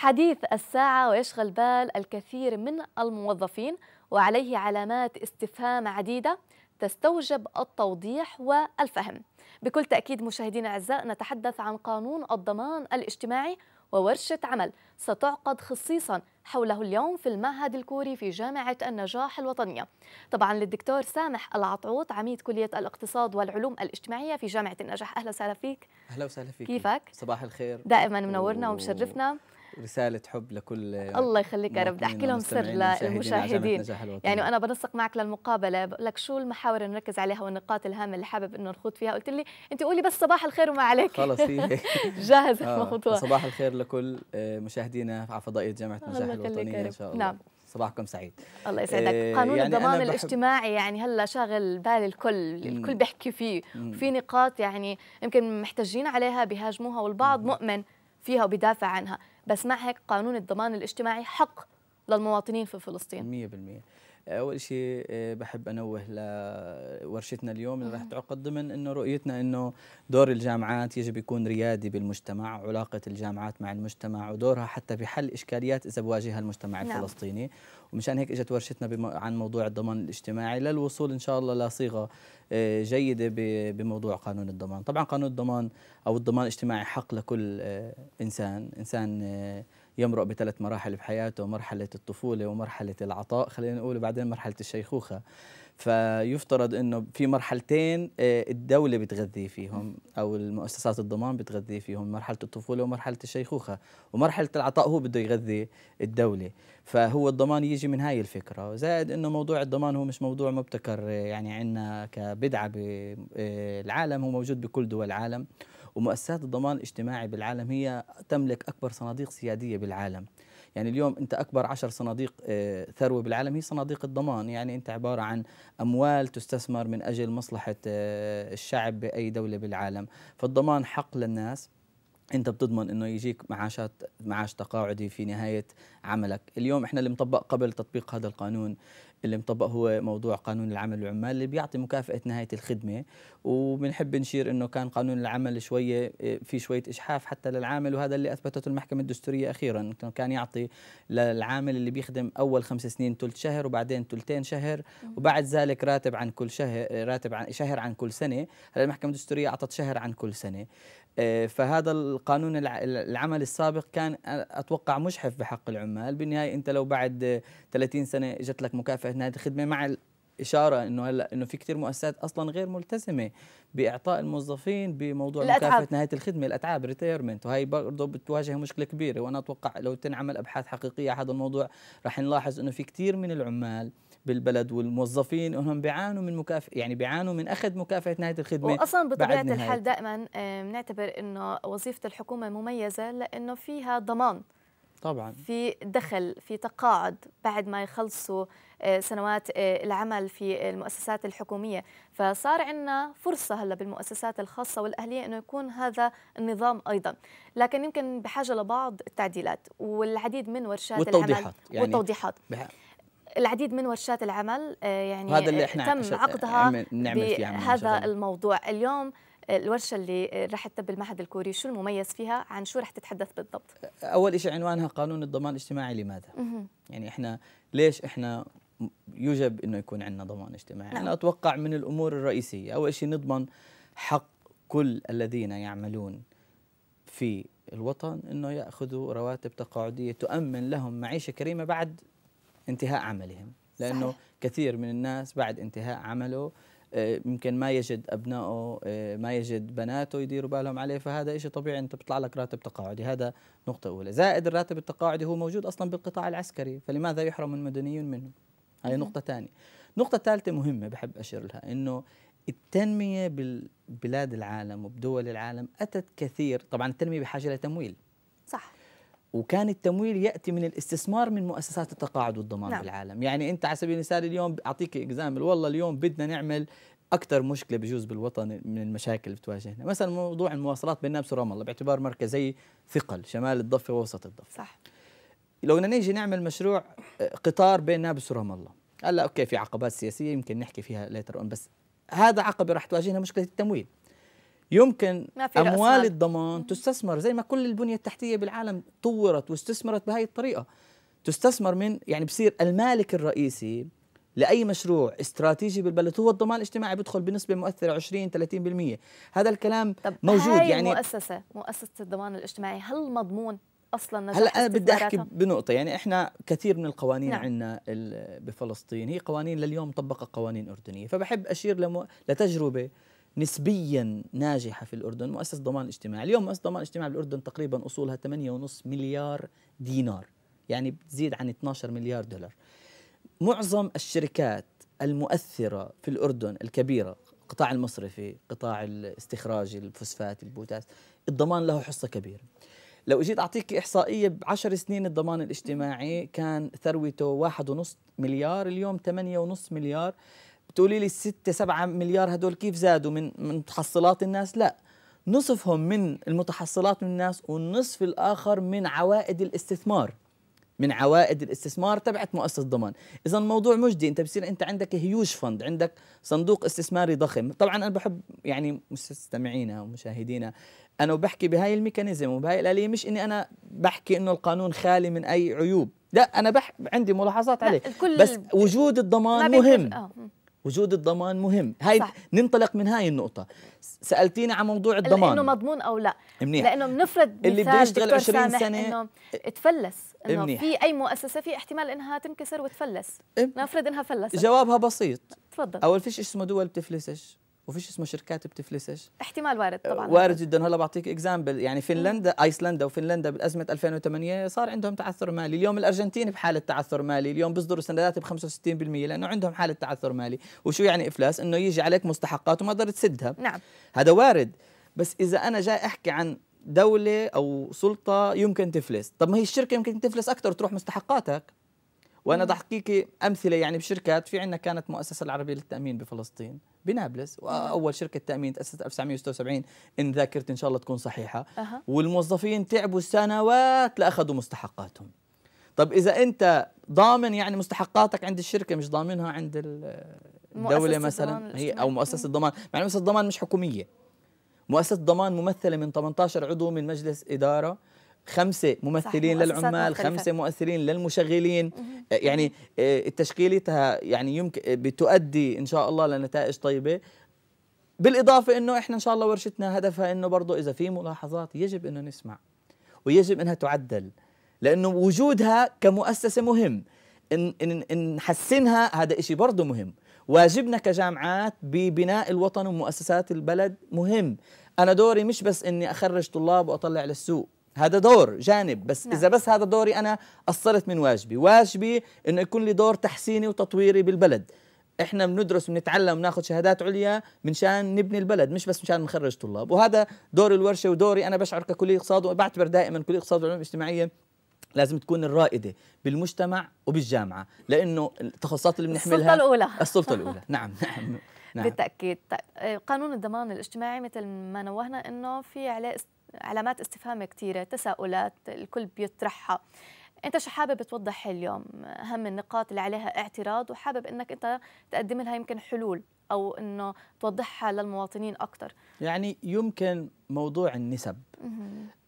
حديث الساعة ويشغل بال الكثير من الموظفين وعليه علامات استفهام عديدة تستوجب التوضيح والفهم بكل تأكيد مشاهدينا أعزاء نتحدث عن قانون الضمان الاجتماعي وورشة عمل ستعقد خصيصا حوله اليوم في المعهد الكوري في جامعة النجاح الوطنية طبعا للدكتور سامح العطعوط عميد كلية الاقتصاد والعلوم الاجتماعية في جامعة النجاح أهلا وسهلا فيك أهلا وسهلا فيك كيفك؟ صباح الخير دائما منورنا ومشرفنا رساله حب لكل الله يخليك يا رب بدي احكي لهم سر للمشاهدين يعني وانا بنسق معك للمقابله بقول لك شو المحاور اللي نركز عليها والنقاط الهامه اللي حابب انه نخوض فيها قلت لي انت قولي بس صباح الخير وما عليك خلص هي جاهز آه، الموضوع صباح الخير لكل آه، مشاهدينا على فضائيه جامعه نجاح الوطنيه ان شاء نعم. الله نعم صباحكم سعيد الله يسعدك إيه قانون يعني الضمان الاجتماعي يعني هلا شاغل بال الكل الكل بيحكي فيه وفي نقاط يعني يمكن محتاجين عليها بيهاجموها والبعض مؤمن فيها وبيدافع عنها بس مع هيك قانون الضمان الاجتماعي حق للمواطنين في فلسطين 100% اول شيء آه، بحب انوه لورشتنا اليوم اللي راح آه. تعقد ضمن انه رؤيتنا انه دور الجامعات يجب يكون ريادي بالمجتمع وعلاقه الجامعات مع المجتمع ودورها حتى في حل اشكاليات اذا بواجهها المجتمع نعم. الفلسطيني ومشان هيك اجت ورشتنا عن موضوع الضمان الاجتماعي للوصول ان شاء الله لصيغه آه، جيده بموضوع قانون الضمان طبعا قانون الضمان او الضمان الاجتماعي حق لكل انسان انسان يمرق بثلاث مراحل بحياته مرحلة الطفولة ومرحلة العطاء خلينا نقول بعدين مرحلة الشيخوخة فيفترض انه في مرحلتين آه، الدوله بتغذيه فيهم او المؤسسات الضمان بتغذيه فيهم مرحله الطفوله ومرحله الشيخوخه ومرحله العطاء هو بده يغذي الدوله فهو الضمان يجي من هاي الفكره زائد انه موضوع الضمان هو مش موضوع مبتكر يعني عندنا كبدعه بالعالم آه، هو موجود بكل دول العالم ومؤسسات الضمان الاجتماعي بالعالم هي تملك أكبر صناديق سيادية بالعالم يعني اليوم أنت أكبر عشر صناديق آه، ثروة بالعالم هي صناديق الضمان يعني أنت عبارة عن أموال تستثمر من أجل مصلحة آه، الشعب بأي دولة بالعالم فالضمان حق للناس انت بتضمن انه يجيك معاشات معاش تقاعدي في نهايه عملك اليوم احنا اللي مطبق قبل تطبيق هذا القانون اللي مطبق هو موضوع قانون العمل العمال اللي بيعطي مكافأة نهاية الخدمة وبنحب نشير أنه كان قانون العمل شوية إيه، في شوية إجحاف حتى للعامل وهذا اللي أثبتته المحكمة الدستورية أخيرا كان يعطي للعامل اللي بيخدم أول خمس سنين ثلث شهر وبعدين ثلثين شهر وبعد ذلك راتب عن كل شهر راتب عن شهر عن كل سنة هلا المحكمة الدستورية أعطت شهر عن كل سنة آه، فهذا القانون العمل السابق كان آه، اتوقع مجحف بحق العمال بالنهايه انت لو بعد 30 سنه اجت لك مكافاه نهايه الخدمه مع اشاره انه هلا انه في كثير مؤسسات اصلا غير ملتزمه باعطاء الموظفين بموضوع الأتعاب. مكافاه نهايه الخدمه الاتعاب ريتيرمنت وهي برضه بتواجه مشكله كبيره وانا اتوقع لو تنعمل ابحاث حقيقيه على هذا الموضوع رح نلاحظ انه في كثير من العمال بالبلد والموظفين انهم بيعانوا من مكافاه يعني بيعانوا من اخذ مكافاه نهايه الخدمه واصلا بطبيعه الحال دائما بنعتبر انه وظيفه الحكومه مميزه لانه فيها ضمان طبعا في دخل في تقاعد بعد ما يخلصوا آه، سنوات آه، العمل في المؤسسات الحكومية فصار عندنا فرصة هلا بالمؤسسات الخاصة والأهلية أنه يكون هذا النظام أيضا لكن يمكن بحاجة لبعض التعديلات والعديد من ورشات والتوضيحات العمل يعني والتوضيحات بح- العديد من ورشات العمل آه، يعني هذا اللي احنا تم عقدها بهذا الموضوع اليوم الورشه اللي راح تتبع المعهد الكوري شو المميز فيها عن شو راح تتحدث بالضبط اول شيء عنوانها قانون الضمان الاجتماعي لماذا مه. يعني احنا ليش احنا يوجب انه يكون عندنا ضمان اجتماعي نعم. انا اتوقع من الامور الرئيسيه اول شيء نضمن حق كل الذين يعملون في الوطن انه ياخذوا رواتب تقاعديه تؤمن لهم معيشه كريمه بعد انتهاء عملهم لانه صحيح. كثير من الناس بعد انتهاء عمله آه، يمكن ما يجد ابنائه آه، ما يجد بناته يديروا بالهم عليه فهذا شيء طبيعي انت بيطلع لك راتب تقاعدي هذا نقطه اولى زائد الراتب التقاعدي هو موجود اصلا بالقطاع العسكري فلماذا يحرم المدنيون منه هاي نقطه ثانيه نقطه ثالثه مهمه بحب اشير لها انه التنميه بالبلاد العالم وبدول العالم اتت كثير طبعا التنميه بحاجه لتمويل وكان التمويل ياتي من الاستثمار من مؤسسات التقاعد والضمان نعم. بالعالم يعني انت على سبيل المثال اليوم اعطيك اكزامبل والله اليوم بدنا نعمل اكثر مشكله بجوز بالوطن من المشاكل اللي بتواجهنا مثلا موضوع المواصلات بين نابلس ورام الله باعتبار مركزي ثقل شمال الضفه ووسط الضفه صح لو نيجي نعمل مشروع آه، قطار بين نابلس ورام الله هلا اوكي في عقبات سياسيه يمكن نحكي فيها ليتر بس هذا عقبه راح تواجهنا مشكله التمويل يمكن اموال الضمان تستثمر زي ما كل البنيه التحتيه بالعالم طورت واستثمرت بهاي الطريقه تستثمر من يعني بصير المالك الرئيسي لاي مشروع استراتيجي بالبلد هو الضمان الاجتماعي بيدخل بنسبه مؤثره 20 30% هذا الكلام طب موجود هاي يعني مؤسسه مؤسسه الضمان الاجتماعي هل مضمون اصلا هلا انا بدي احكي بنقطه يعني احنا كثير من القوانين نعم. عندنا بفلسطين هي قوانين لليوم مطبقه قوانين اردنيه فبحب اشير لمو... لتجربه نسبيا ناجحه في الاردن مؤسسه ضمان الاجتماعي، اليوم مؤسسه ضمان الاجتماعي بالاردن تقريبا اصولها 8.5 مليار دينار، يعني بتزيد عن 12 مليار دولار. معظم الشركات المؤثره في الاردن الكبيره، القطاع المصرفي، قطاع الاستخراجي، الفوسفات، البوتاس، الضمان له حصه كبيره. لو اجيت اعطيك احصائيه بعشر سنين الضمان الاجتماعي كان ثروته واحد ونص مليار اليوم ثمانية ونص مليار بتقولي لي الستة سبعة مليار هدول كيف زادوا من من تحصلات الناس لا نصفهم من المتحصلات من الناس والنصف الآخر من عوائد الاستثمار من عوائد الاستثمار تبعت مؤسسه الضمان اذا الموضوع مجدي انت بصير انت عندك هيوج فند عندك صندوق استثماري ضخم طبعا انا بحب يعني مستمعينا ومشاهدينا انا وبحكي بهاي الميكانيزم وبهاي الاليه مش اني انا بحكي انه القانون خالي من اي عيوب لا انا بح... عندي ملاحظات عليه بس وجود الضمان مهم آه، وجود الضمان مهم هاي صح. ننطلق من هاي النقطه سالتيني عن موضوع الضمان إنه مضمون او لا منيح. لانه بنفرض اللي بده يشتغل 20 سنه انه تفلس انه في اي مؤسسه في احتمال انها تنكسر وتفلس نفرض انها فلست جوابها بسيط تفضل اول فيش اسمه دول بتفلسش وفيش اسمه شركات بتفلسش احتمال وارد طبعا آه، وارد جدا هلا بعطيك اكزامبل يعني فنلندا ايسلندا وفنلندا بالازمه 2008 صار عندهم تعثر مالي اليوم الارجنتين بحاله تعثر مالي اليوم بيصدروا سندات ب 65% لانه عندهم حاله تعثر مالي وشو يعني افلاس انه يجي عليك مستحقات وما تقدر تسدها نعم هذا وارد بس اذا انا جاي احكي عن دولة أو سلطة يمكن تفلس طب ما هي الشركة يمكن تفلس أكثر وتروح مستحقاتك وانا بدي احكيكي امثله يعني بشركات في عندنا كانت مؤسسه العربيه للتامين بفلسطين بنابلس واول شركه تامين تاسست 1976 ان ذاكرتي ان شاء الله تكون صحيحه أه. والموظفين تعبوا سنوات لاخذوا مستحقاتهم طب اذا انت ضامن يعني مستحقاتك عند الشركه مش ضامنها عند الدوله مثلا هي او مؤسسه الضمان مع مؤسسه الضمان مش حكوميه مؤسسه الضمان ممثله من 18 عضو من مجلس اداره خمسه ممثلين للعمال خمسه مؤثرين للمشغلين يعني آه، تشكيلتها يعني يمكن بتؤدي ان شاء الله لنتائج طيبه بالاضافه انه احنا ان شاء الله ورشتنا هدفها انه برضه اذا في ملاحظات يجب انه نسمع ويجب انها تعدل لانه وجودها كمؤسسه مهم ان ان نحسنها هذا شيء برضه مهم واجبنا كجامعات ببناء الوطن ومؤسسات البلد مهم انا دوري مش بس اني اخرج طلاب واطلع للسوق هذا دور جانب بس نعم. اذا بس هذا دوري انا قصرت من واجبي واجبي انه يكون لي دور تحسيني وتطويري بالبلد احنا بندرس بنتعلم بناخذ شهادات عليا منشان نبني البلد مش بس منشان نخرج طلاب وهذا دور الورشه ودوري انا بشعر ككليه اقتصاد وبعتبر دائما كليه اقتصاد والعلوم الاجتماعيه لازم تكون الرائده بالمجتمع وبالجامعه لانه التخصصات اللي بنحملها السلطه الاولى السلطه الاولى نعم نعم نعم بالتاكيد طيب قانون الضمان الاجتماعي مثل ما نوهنا انه في عليه علامات استفهام كثيرة تساؤلات الكل بيطرحها انت شو حابب توضح اليوم اهم النقاط اللي عليها اعتراض وحابب انك انت تقدم لها يمكن حلول او انه توضحها للمواطنين اكثر يعني يمكن موضوع النسب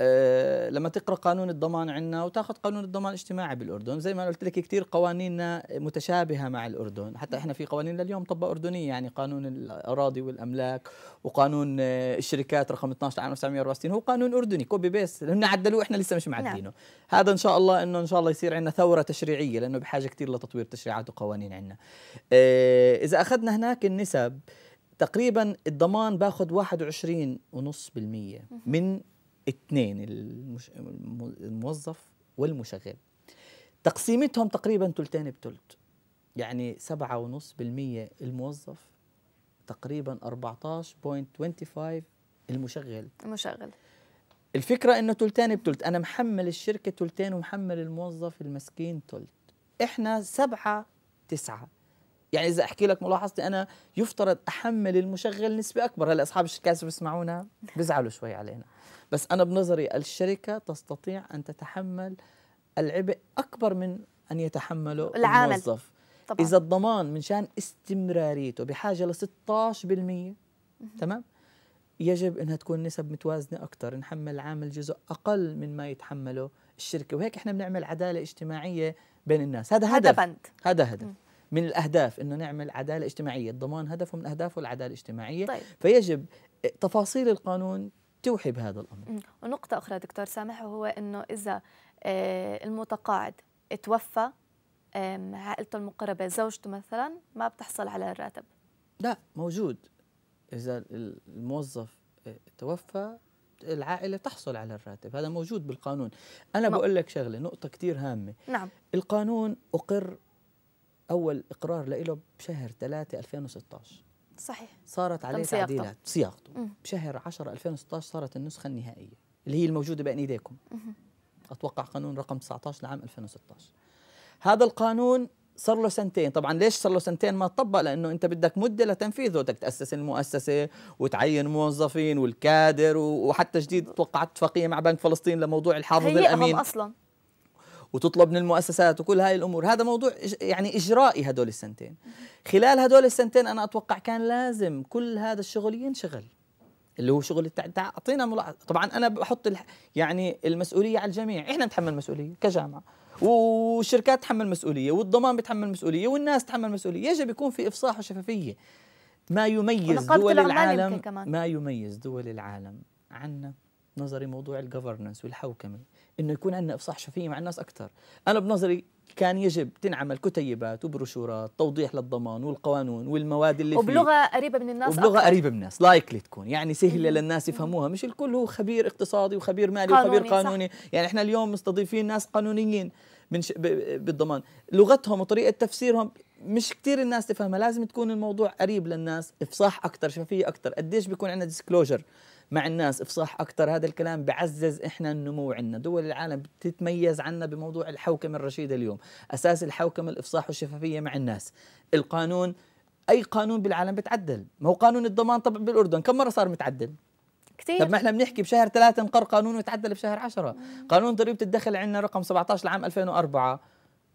أه لما تقرا قانون الضمان عندنا وتاخذ قانون الضمان الاجتماعي بالاردن زي ما قلت لك كثير قوانيننا متشابهه مع الاردن حتى احنا في قوانين لليوم طبق اردنيه يعني قانون الاراضي والاملاك وقانون آه، الشركات رقم 12 عام 1964 هو قانون اردني كوبي بيس لانه عدلوه احنا لسه مش معدلينه نعم. هذا ان شاء الله انه ان شاء الله يصير عندنا ثوره تشريعيه لانه بحاجه كثير لتطوير تشريعات وقوانين عندنا أه اذا اخذنا هناك النسب تقريبا الضمان باخذ 21.5% من اثنين المش... الموظف والمشغل تقسيمتهم تقريبا ثلثين بثلث يعني سبعة ونص بالمية الموظف تقريبا 14.25 المشغل المشغل الفكرة انه ثلثين بثلث انا محمل الشركة ثلثين ومحمل الموظف المسكين ثلث احنا سبعة تسعة يعني اذا احكي لك ملاحظتي انا يفترض احمل المشغل نسبه اكبر هلا اصحاب الشركات اللي بيسمعونا بيزعلوا شوي علينا بس انا بنظري الشركه تستطيع ان تتحمل العبء اكبر من ان يتحمله العامل. الموظف طبعا. اذا الضمان من شان استمراريته بحاجه ل 16% تمام يجب انها تكون نسب متوازنه اكثر نحمل العامل جزء اقل من ما يتحمله الشركه وهيك احنا بنعمل عداله اجتماعيه بين الناس هذا هدف هذا بند هذا هدف من الاهداف انه نعمل عداله اجتماعيه، الضمان هدفه من اهدافه العداله الاجتماعيه طيب. فيجب آه، تفاصيل القانون توحي بهذا الامر. ونقطه اخرى دكتور سامح وهو انه اذا آه، المتقاعد توفى عائلته المقربه زوجته مثلا ما بتحصل على الراتب. لا موجود اذا الموظف آه، توفى العائله تحصل على الراتب هذا موجود بالقانون انا بقول لك شغله نقطه كثير هامه نعم القانون اقر اول اقرار له بشهر 3 2016 صحيح صارت عليه تعديلات صياغته بشهر 10 2016 صارت النسخه النهائيه اللي هي الموجوده بين ايديكم اتوقع قانون رقم 19 لعام 2016 هذا القانون صار له سنتين طبعا ليش صار له سنتين ما طبق لانه انت بدك مده لتنفيذه بدك تاسس المؤسسه وتعين موظفين والكادر وحتى جديد توقعت اتفاقيه مع بنك فلسطين لموضوع الحافظ الامين اصلا وتطلب من المؤسسات وكل هاي الامور هذا موضوع يعني اجرائي هدول السنتين خلال هدول السنتين انا اتوقع كان لازم كل هذا الشغل ينشغل اللي هو شغل التع... اعطينا ملاحظه طبعا انا بحط الح... يعني المسؤوليه على الجميع احنا نتحمل مسؤوليه كجامعه والشركات تحمل مسؤوليه والضمان بتحمل مسؤوليه والناس تحمل مسؤوليه يجب يكون في افصاح وشفافيه ما يميز دول العالم ما يميز دول العالم عنا نظري موضوع الجفرنس والحوكمه انه يكون عندنا افصاح شفهي مع الناس اكثر انا بنظري كان يجب تنعمل كتيبات وبروشورات توضيح للضمان والقوانون والمواد اللي وبلغه فيه قريبه من الناس وبلغه أكثر. قريبه من الناس لايكلي تكون يعني سهله للناس يفهموها مش الكل هو خبير اقتصادي وخبير مالي قانوني وخبير قانوني صح. يعني احنا اليوم مستضيفين ناس قانونيين من ش... ب... بالضمان لغتهم وطريقه تفسيرهم مش كثير الناس تفهمها لازم تكون الموضوع قريب للناس افصاح اكثر شفافيه اكثر قديش بيكون عندنا ديسكلوجر مع الناس افصاح اكثر هذا الكلام بعزز احنا النمو عندنا دول العالم بتتميز عنا بموضوع الحوكمه الرشيده اليوم اساس الحوكمه الافصاح والشفافيه مع الناس القانون اي قانون بالعالم بتعدل ما هو قانون الضمان طبعا بالاردن كم مره صار متعدل كثير طب ما احنا بنحكي بشهر ثلاثة انقر قانون وتعدل بشهر 10 قانون ضريبه الدخل عندنا رقم 17 لعام 2004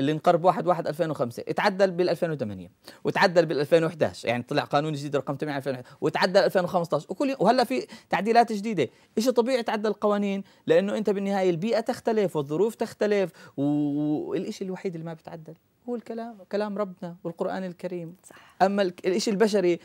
اللي انقرب 1 1 2005 اتعدل بال 2008 وتعدل بال 2011 يعني طلع قانون جديد رقم 8 2011 وتعدل 2015 وكل وهلا في تعديلات جديده شيء طبيعي تعدل القوانين لانه انت بالنهايه البيئه تختلف والظروف تختلف والشيء الوحيد اللي ما بتعدل هو الكلام كلام ربنا والقران الكريم صح. اما الشيء البشري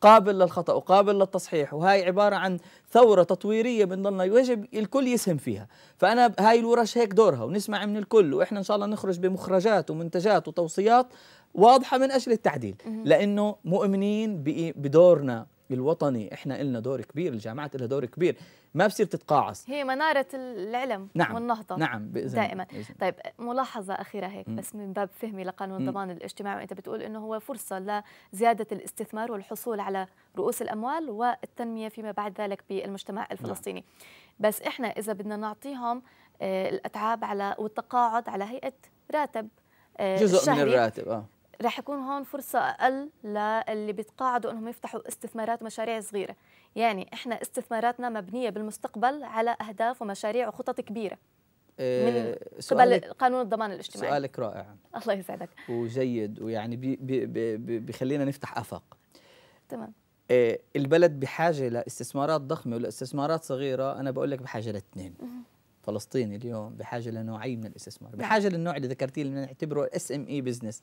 قابل للخطا وقابل للتصحيح وهي عباره عن ثوره تطويريه بنضلنا يجب الكل يسهم فيها فانا هاي الورش هيك دورها ونسمع من الكل واحنا ان شاء الله نخرج بمخرجات ومنتجات وتوصيات واضحه من اجل التعديل لانه مؤمنين بدورنا الوطني احنا لنا دور كبير الجامعات لها دور كبير ما بصير تتقاعس هي منارة العلم نعم والنهضة نعم بإذن دائما بإذن. طيب ملاحظة أخيرة هيك م. بس من باب فهمي لقانون الضمان الاجتماعي وأنت بتقول أنه هو فرصة لزيادة الاستثمار والحصول على رؤوس الأموال والتنمية فيما بعد ذلك بالمجتمع نعم. الفلسطيني نعم. بس إحنا إذا بدنا نعطيهم آه، الأتعاب على والتقاعد على هيئة راتب آه، جزء الشهري. من الراتب آه. رح يكون هون فرصة أقل للي بيتقاعدوا أنهم يفتحوا استثمارات مشاريع صغيرة يعني احنا استثماراتنا مبنيه بالمستقبل على اهداف ومشاريع وخطط كبيره آه، من قبل قانون الضمان الاجتماعي سؤالك رائع الله يسعدك وجيد ويعني بي بي بي بيخلينا نفتح افق تمام آه، البلد بحاجه لاستثمارات ضخمه ولاستثمارات صغيره انا بقول لك بحاجه لاثنين فلسطين اليوم بحاجه لنوعين من الاستثمار نعم. بحاجه للنوع اللي ذكرتيه اللي بنعتبره اس ام اي بزنس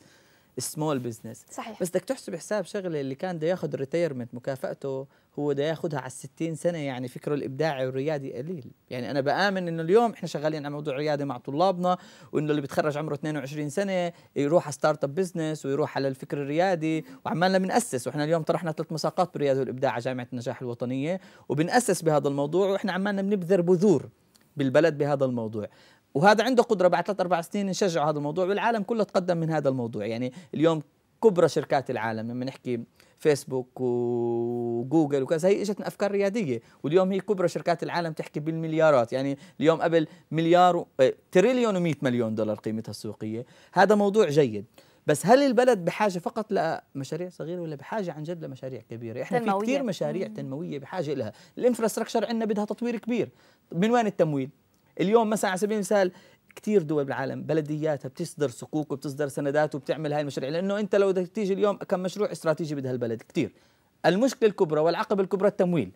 سمول بزنس صحيح بس بدك تحسب حساب شغله اللي كان بده ياخذ ريتيرمنت مكافاته هو بده ياخذها على 60 سنه يعني فكره الابداعي والريادي قليل يعني انا بامن انه اليوم احنا شغالين على موضوع رياده مع طلابنا وانه اللي بتخرج عمره 22 سنه يروح على ستارت اب بزنس ويروح على الفكر الريادي وعمالنا بناسس واحنا اليوم طرحنا ثلاث مساقات بالرياده والابداع على جامعه النجاح الوطنيه وبناسس بهذا الموضوع واحنا عمالنا بنبذر بذور بالبلد بهذا الموضوع وهذا عنده قدره بعد ثلاث اربع سنين نشجع هذا الموضوع والعالم كله تقدم من هذا الموضوع يعني اليوم كبرى شركات العالم لما نحكي فيسبوك وجوجل وكذا هي اجت من افكار رياديه واليوم هي كبرى شركات العالم تحكي بالمليارات يعني اليوم قبل مليار و... إيه، تريليون و100 مليون دولار قيمتها السوقيه هذا موضوع جيد بس هل البلد بحاجه فقط لمشاريع صغيره ولا بحاجه عن جد لمشاريع كبيره احنا تنموية. في كثير مشاريع تنمويه بحاجه لها الانفراستراكشر عندنا بدها تطوير كبير من وين التمويل اليوم مثلا على سبيل المثال كثير دول بالعالم بلدياتها بتصدر صكوك وبتصدر سندات وبتعمل هاي المشاريع لانه انت لو بدك تيجي اليوم كم مشروع استراتيجي بدها البلد كثير المشكله الكبرى والعقبه الكبرى التمويل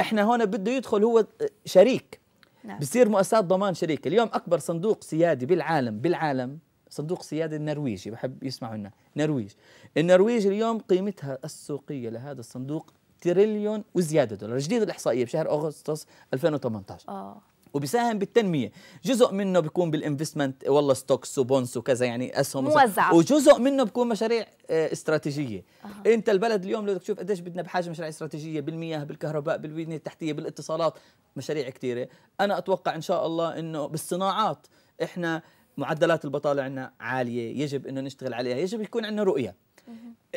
احنا هون بده يدخل هو شريك نعم. بصير مؤسسات ضمان شريك اليوم اكبر صندوق سيادي بالعالم بالعالم صندوق سيادة النرويجي بحب يسمعوا لنا نرويج النرويج اليوم قيمتها السوقية لهذا الصندوق تريليون وزيادة دولار جديد الإحصائية بشهر أغسطس 2018 آه. وبيساهم بالتنميه جزء منه بيكون بالانفستمنت والله ستوكس وبونس وكذا يعني اسهم موزعة. وجزء منه بيكون مشاريع آه، استراتيجيه أه. انت البلد اليوم لو بدك تشوف قديش بدنا بحاجه مشاريع استراتيجيه بالمياه بالكهرباء بالبنيه التحتيه بالاتصالات مشاريع كثيره انا اتوقع ان شاء الله انه بالصناعات احنا معدلات البطاله عندنا عاليه يجب انه نشتغل عليها يجب يكون عندنا رؤيه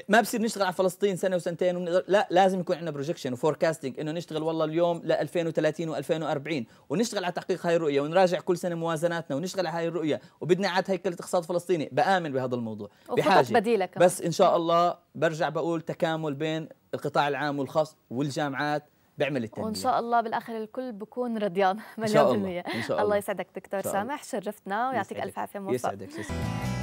ما بصير نشتغل على فلسطين سنه وسنتين ونقدر... لا لازم يكون عندنا بروجكشن وفوركاستنج انه نشتغل والله اليوم ل 2030 و2040 ونشتغل على تحقيق هاي الرؤيه ونراجع كل سنه موازناتنا ونشتغل على هاي الرؤيه وبدنا عاد هيكله اقتصاد فلسطيني بامن بهذا الموضوع بحاجه بديلة كمان. بس ان شاء الله برجع بقول تكامل بين القطاع العام والخاص والجامعات بعمل التنميه وان شاء الله بالاخر الكل بكون رضيان مليون بالمية الله. الله. الله يسعدك دكتور سامح شرفتنا ويعطيك الف عافيه موفق يسعدك, يسعدك.